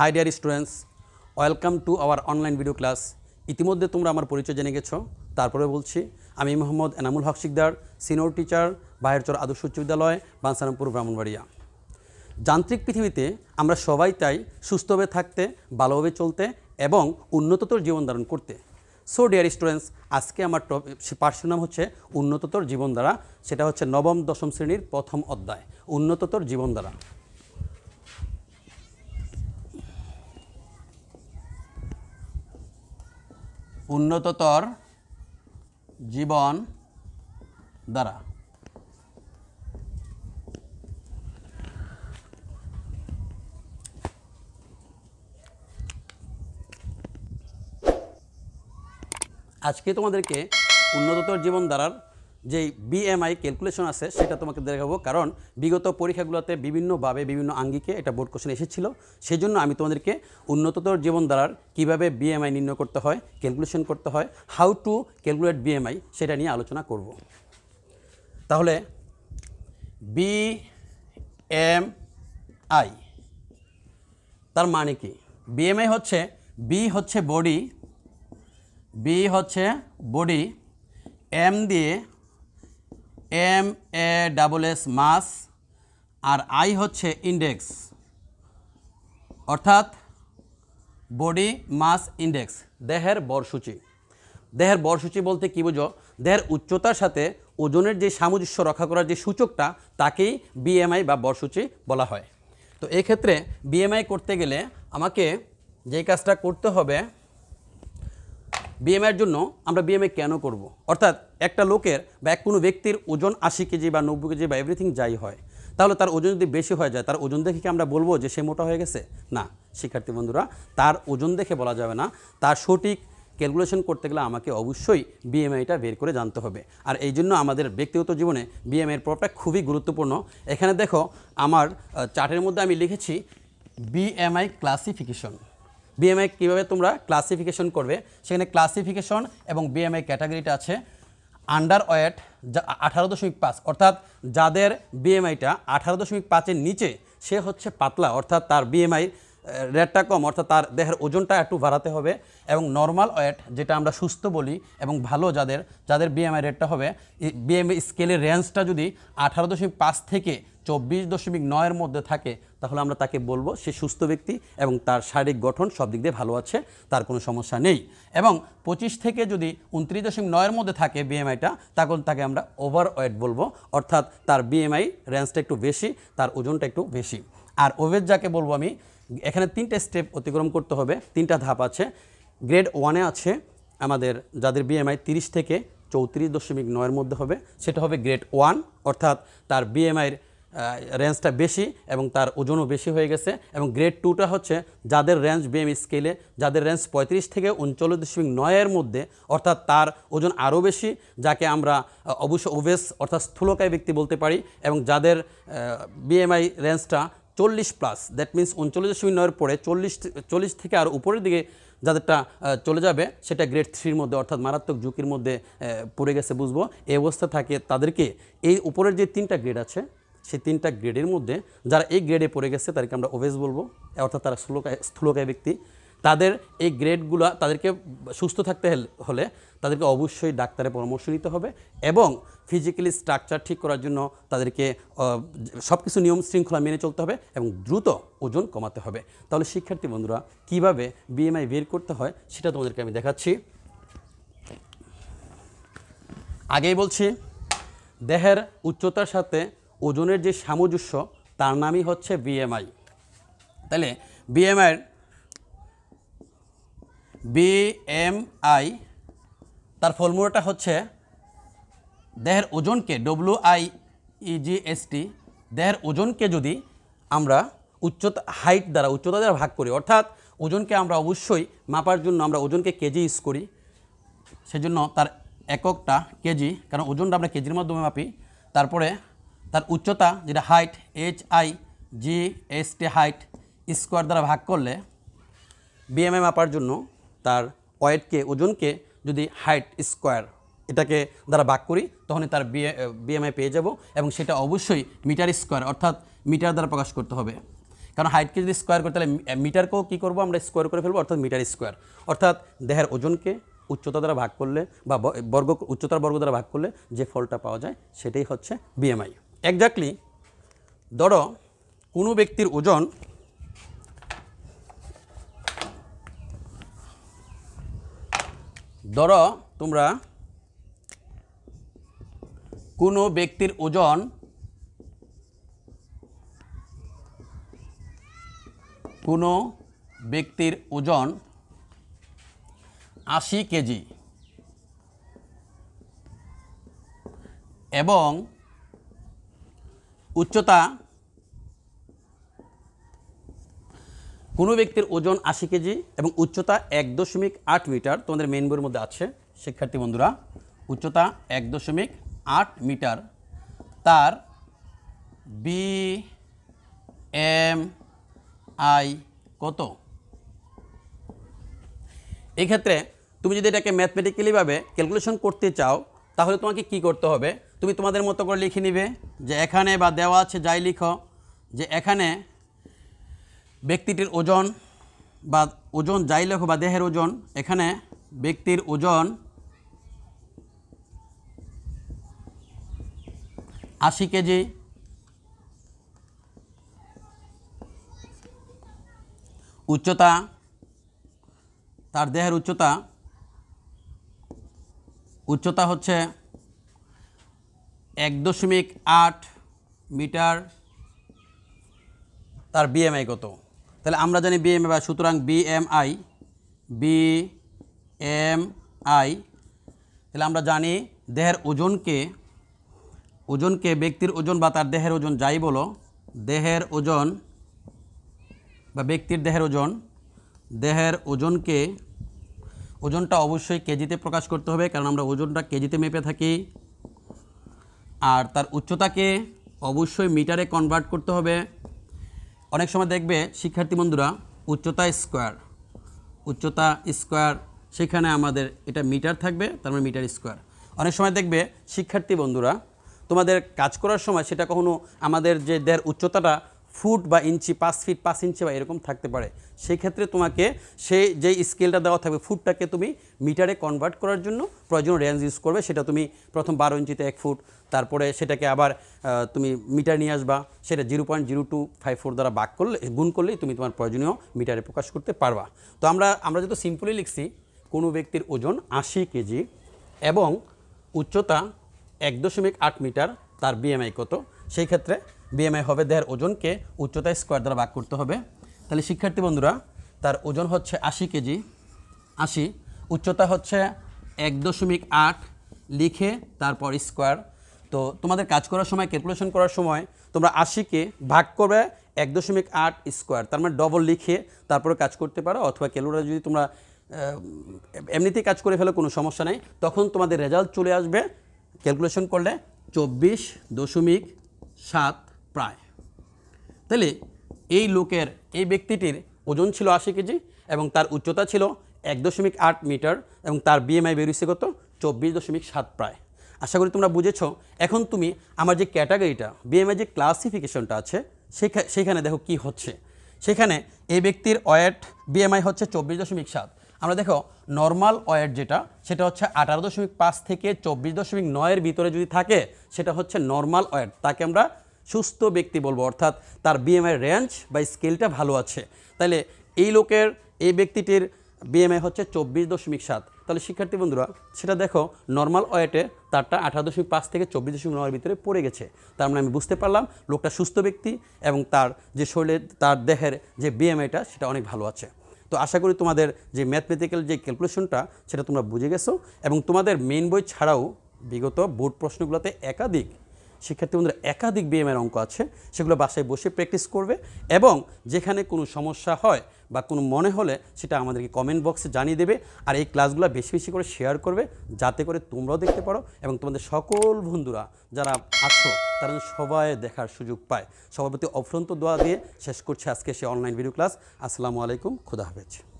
High dear students welcome to our online video class ইতিমধ্যে তোমরা আমার পরিচয় জেনে গেছ তারপরে বলছি আমি মোহাম্মদ এনামুল হক শিকদার সিনিয়র টিচার বাহেরচর আদর্শ উচ্চ বিদ্যালয় বানসারামপুর ব্রাহ্মণবাড়িয়া যান্ত্রিক পৃথিবীতে আমরা সবাই তাই সুস্থভাবে থাকতে ভালোভাবে চলতে এবং উন্নততর জীবন ধারণ করতে সো ডিয়ার স্টুডেন্টস আজকে আমার পার্শ্বের নাম হচ্ছে উন্নততর জীবনধারা সেটা হচ্ছে নবম দশম শ্রেণীর প্রথম অধ্যায় উন্নততর জীবনধারা উন্নততর জীবন দ্বারা আজকে তোমাদেরকে উন্নততর জীবন দ্বারার যেই বিএমআই ক্যালকুলেশন আছে সেটা তোমাকে দেখাবো কারণ বিগত পরীক্ষাগুলোতে বিভিন্নভাবে বিভিন্ন আঙ্গিকে এটা বোর্ড কোশ্চেন এসেছিল সেই জন্য আমি তোমাদেরকে উন্নততর জীবনধারার কীভাবে বিএমআই নির্ণয় করতে হয় ক্যালকুলেশন করতে হয় হাউ টু ক্যালকুলেট বিএমআই সেটা নিয়ে আলোচনা করব তাহলে বি এম আই তার মানে কি বিএমআই হচ্ছে বি হচ্ছে বডি বি হচ্ছে বডি এম দিয়ে M A double S mass আর আই হচ্ছে ইন্ডেক্স অর্থাৎ বডি মাস ইন্ডেক্স দেহের বরসূচি দেহের বরসূচি বলতে কী বোঝো দেহের উচ্চতার সাথে ওজনের যে সামঞ্জস্য রক্ষা করার যে সূচকটা তাকেই বিএমআই বা বরসূচি বলা হয় তো এক্ষেত্রে বিএমআই করতে গেলে আমাকে যেই কাজটা করতে হবে বিএমআইয়ের জন্য আমরা বিএমএ কেন করব। অর্থাৎ একটা লোকের বা এক কোনো ব্যক্তির ওজন আশি কেজি বা নব্বই কেজি বা এভরিথিং যাই হয় তাহলে তার ওজন যদি বেশি হয়ে যায় তার ওজন দেখে কি আমরা বলবো যে সে মোটা হয়ে গেছে না শিক্ষার্থী বন্ধুরা তার ওজন দেখে বলা যাবে না তার সঠিক ক্যালকুলেশন করতে গেলে আমাকে অবশ্যই বিএমআইটা বের করে জানতে হবে আর এই জন্য আমাদের ব্যক্তিগত জীবনে বিএমআইয়ের প্রভাবটা খুবই গুরুত্বপূর্ণ এখানে দেখো আমার চার্টের মধ্যে আমি লিখেছি বিএমআই ক্লাসিফিকেশন বিএমআই কীভাবে তোমরা ক্লাসিফিকেশন করবে সেখানে ক্লাসিফিকেশন এবং বিএমআই ক্যাটাগরিটা আছে আন্ডার ওয়েট যা আঠারো দশমিক পাঁচ অর্থাৎ যাদের বিএমআইটা আঠারো দশমিক পাঁচের নিচে সে হচ্ছে পাতলা অর্থাৎ তার বিএমআই রেটটা কম অর্থাৎ তার দেহের ওজনটা একটু বাড়াতে হবে এবং নর্মাল ওয়েট যেটা আমরা সুস্থ বলি এবং ভালো যাদের যাদের বিএমআই রেটটা হবে বিএমআই স্কেলের রেঞ্জটা যদি আঠারো দশমিক পাঁচ থেকে চব্বিশ দশমিক নয়ের মধ্যে থাকে তাহলে আমরা তাকে বলবো সে সুস্থ ব্যক্তি এবং তার শারীরিক গঠন সব দিক দিয়ে ভালো আছে তার কোনো সমস্যা নেই এবং পঁচিশ থেকে যদি উনত্রিশ দশমিক নয়ের মধ্যে থাকে বিএমআইটা তখন তাকে আমরা ওভার ওয়েট বলবো অর্থাৎ তার বিএমআই রেঞ্জটা একটু বেশি তার ওজনটা একটু বেশি আর ওভেজ যাকে বলবো আমি এখানে তিনটে স্টেপ অতিক্রম করতে হবে তিনটা ধাপ আছে গ্রেড ওয়ানে আছে আমাদের যাদের বিএমআই তিরিশ থেকে চৌত্রিশ দশমিক নয়ের মধ্যে হবে সেটা হবে গ্রেড ওয়ান অর্থাৎ তার বিএমআইয়ের রেঞ্জটা বেশি এবং তার ওজনও বেশি হয়ে গেছে এবং গ্রেড টুটা হচ্ছে যাদের রেঞ্জ বিএম স্কেলে যাদের রেঞ্জ পঁয়ত্রিশ থেকে উনচল্লিশ দশমিক নয়ের মধ্যে অর্থাৎ তার ওজন আরও বেশি যাকে আমরা অবশ্য ওভেস অর্থাৎ স্থূলকায় ব্যক্তি বলতে পারি এবং যাদের বিএমআই রেঞ্জটা চল্লিশ প্লাস দ্যাট মিন্স উনচল্লিশ দশমিক নয়ের পরে চল্লিশ চল্লিশ থেকে আর উপরের দিকে যাদেরটা চলে যাবে সেটা গ্রেড থ্রির মধ্যে অর্থাৎ মারাত্মক ঝুঁকির মধ্যে পড়ে গেছে বুঝবো এই অবস্থা থাকে তাদেরকে এই উপরের যে তিনটা গ্রেড আছে সেই তিনটা গ্রেডের মধ্যে যারা এই গ্রেডে পড়ে গেছে তাদেরকে আমরা ওভেজ বলবো অর্থাৎ তারা স্থূলকায় স্থূলকায় ব্যক্তি তাদের এই গ্রেডগুলা তাদেরকে সুস্থ থাকতে হলে তাদেরকে অবশ্যই ডাক্তারের পরামর্শ নিতে হবে এবং ফিজিক্যালি স্ট্রাকচার ঠিক করার জন্য তাদেরকে সব কিছু নিয়ম শৃঙ্খলা মেনে চলতে হবে এবং দ্রুত ওজন কমাতে হবে তাহলে শিক্ষার্থী বন্ধুরা কিভাবে বিএমআই বের করতে হয় সেটা তোমাদেরকে আমি দেখাচ্ছি আগেই বলছি দেহের উচ্চতার সাথে ওজনের যে সামঞ্জস্য তার নামই হচ্ছে বিএমআই তাহলে বিএমআই বিএমআই তার ফর্মুলাটা হচ্ছে দেহের ওজনকে ডব্লু আই ইজিএসটি দেহের ওজনকে যদি আমরা উচ্চতা হাইট দ্বারা উচ্চতা দ্বারা ভাগ করি অর্থাৎ ওজনকে আমরা অবশ্যই মাপার জন্য আমরা ওজনকে কেজি ইউজ করি সেজন্য তার এককটা কেজি কারণ ওজনটা আমরা কেজির মাধ্যমে মাপি তারপরে তার উচ্চতা যেটা height H I G S T height square দ্বারা ভাগ করলে বিএমএ মাপার জন্য তার ওয়েটকে ওজনকে যদি হাইট স্কোয়ার এটাকে দ্বারা ভাগ করি তখনই তার বিএ বিএমআই পেয়ে যাব এবং সেটা অবশ্যই মিটার স্কোয়ার অর্থাৎ মিটার দ্বারা প্রকাশ করতে হবে কারণ হাইটকে যদি স্কোয়ার করি তাহলে মিটারকেও কী করবো আমরা স্কোয়ার করে ফেলবো অর্থাৎ মিটার স্কোয়ার অর্থাৎ দেহের ওজনকে উচ্চতা দ্বারা ভাগ করলে বা বর্গ উচ্চতার বর্গ দ্বারা ভাগ করলে যে ফলটা পাওয়া যায় সেটাই হচ্ছে বিএমআই একজাক্টলি ধরো কোনো ব্যক্তির ওজন ধরো তোমরা কোনো ব্যক্তির ওজন কোনো ব্যক্তির ওজন আশি কেজি এবং উচ্চতা কোনো ব্যক্তির ওজন আশি কেজি এবং উচ্চতা এক দশমিক আট মিটার তোমাদের মেন বইয়ের মধ্যে আছে শিক্ষার্থী বন্ধুরা উচ্চতা এক দশমিক আট মিটার তার বি এম আই কত এক্ষেত্রে তুমি যদি এটাকে ম্যাথমেটিক্যালিভাবে ক্যালকুলেশন করতে চাও তাহলে তোমাকে কি করতে হবে তুমি তোমাদের মতো করে লিখে নিবে যে এখানে বা দেওয়া আছে যাই লিখো যে এখানে ব্যক্তিটির ওজন বা ওজন যাই লেখো বা দেহের ওজন এখানে ব্যক্তির ওজন আশি কেজি উচ্চতা তার দেহের উচ্চতা উচ্চতা হচ্ছে এক দশমিক আট মিটার তার বিএমআই কত তাহলে আমরা জানি বিএমআই বা সুতরাং বিএমআই বি এম আই তাহলে আমরা জানি দেহের ওজনকে ওজনকে ব্যক্তির ওজন বা তার দেহের ওজন যাই বলো দেহের ওজন বা ব্যক্তির দেহের ওজন দেহের ওজনকে ওজনটা অবশ্যই কেজিতে প্রকাশ করতে হবে কারণ আমরা ওজনটা কেজিতে মেপে থাকি আর তার উচ্চতাকে অবশ্যই মিটারে কনভার্ট করতে হবে অনেক সময় দেখবে শিক্ষার্থী বন্ধুরা উচ্চতা স্কোয়ার উচ্চতা স্কোয়ার সেখানে আমাদের এটা মিটার থাকবে তার মানে মিটার স্কোয়ার অনেক সময় দেখবে শিক্ষার্থী বন্ধুরা তোমাদের কাজ করার সময় সেটা কখনো আমাদের যে দেড় উচ্চতাটা ফুট বা ইঞ্চি পাঁচ ফিট পাঁচ ইঞ্চি বা এরকম থাকতে পারে সেক্ষেত্রে তোমাকে সে যেই স্কেলটা দেওয়া থাকবে ফুটটাকে তুমি মিটারে কনভার্ট করার জন্য প্রয়োজন রেঞ্জ ইউজ করবে সেটা তুমি প্রথম বারো ইঞ্চিতে এক ফুট তারপরে সেটাকে আবার তুমি মিটার নিয়ে আসবা সেটা zero point zero two five four দ্বারা বাক করলে গুণ করলেই তুমি তোমার প্রয়োজনীয় মিটারে প্রকাশ করতে পারবা তো আমরা আমরা যেহেতু সিম্পলি লিখছি কোনো ব্যক্তির ওজন আশি কেজি এবং উচ্চতা এক দশমিক আট মিটার তার বিএমআই কত সেই ক্ষেত্রে বিএমআই হবে দেহের ওজনকে উচ্চতা স্কোয়ার দ্বারা ভাগ করতে হবে তাহলে শিক্ষার্থী বন্ধুরা তার ওজন হচ্ছে আশি কেজি আশি উচ্চতা হচ্ছে এক দশমিক আট লিখে তারপর স্কোয়ার তো তোমাদের কাজ করার সময় ক্যালকুলেশন করার সময় তোমরা আশিকে ভাগ করবে এক দশমিক আট স্কোয়ার তার মানে ডবল লিখে তারপরে কাজ করতে পারো অথবা ক্যালকুলেটার যদি তোমরা এমনিতেই কাজ করে ফেলো কোনো সমস্যা নেই তখন তোমাদের রেজাল্ট চলে আসবে ক্যালকুলেশন করলে চব্বিশ দশমিক সাত প্রায় তাহলে এই লোকের এই ব্যক্তিটির ওজন ছিল আশি কেজি এবং তার উচ্চতা ছিল এক দশমিক আট মিটার এবং তার বিএমআই বেরিয়েছে কত চব্বিশ দশমিক সাত প্রায় আশা করি তোমরা বুঝেছ এখন তুমি আমার যে ক্যাটাগরিটা বিএমআই যে ক্লাসিফিকেশনটা আছে সেখানে দেখো কি হচ্ছে সেখানে এই ব্যক্তির ওয়েট বিএমআই হচ্ছে চব্বিশ দশমিক সাত আমরা দেখো নর্মাল ওয়েট যেটা সেটা হচ্ছে আঠারো দশমিক পাঁচ থেকে চব্বিশ দশমিক নয়ের ভিতরে যদি থাকে সেটা হচ্ছে নর্মাল ওয়েট তাকে আমরা সুস্থ ব্যক্তি বলবো অর্থাৎ তার বিএমআই রেঞ্জ বা স্কেলটা ভালো আছে তাহলে এই লোকের এই ব্যক্তিটির বিএমআই হচ্ছে চব্বিশ দশমিক সাত তাহলে শিক্ষার্থী বন্ধুরা সেটা দেখো নর্মাল ওয়েটে তারটা আঠারো দশমিক পাঁচ থেকে চব্বিশ দশমিক নয়ের ভিতরে পড়ে গেছে তার মানে আমি বুঝতে পারলাম লোকটা সুস্থ ব্যক্তি এবং তার যে শরীরের তার দেহের যে বিএমআইটা সেটা অনেক ভালো আছে তো আশা করি তোমাদের যে ম্যাথমেটিক্যাল যে ক্যালকুলেশনটা সেটা তোমরা বুঝে গেছো এবং তোমাদের মেন বই ছাড়াও বিগত বোর্ড প্রশ্নগুলোতে একাধিক শিক্ষার্থী বন্ধুরা একাধিক বিএমের অঙ্ক আছে সেগুলো বাসায় বসে প্র্যাকটিস করবে এবং যেখানে কোনো সমস্যা হয় বা কোনো মনে হলে সেটা আমাদেরকে কমেন্ট বক্সে জানিয়ে দেবে আর এই ক্লাসগুলো বেশি বেশি করে শেয়ার করবে যাতে করে তোমরাও দেখতে পারো এবং তোমাদের সকল বন্ধুরা যারা আছো তারা সবাই দেখার সুযোগ পায় সবার প্রতি অফ্রন্ত দোয়া দিয়ে শেষ করছে আজকে সে অনলাইন ভিডিও ক্লাস আসসালামু আলাইকুম খুদা হাফেজ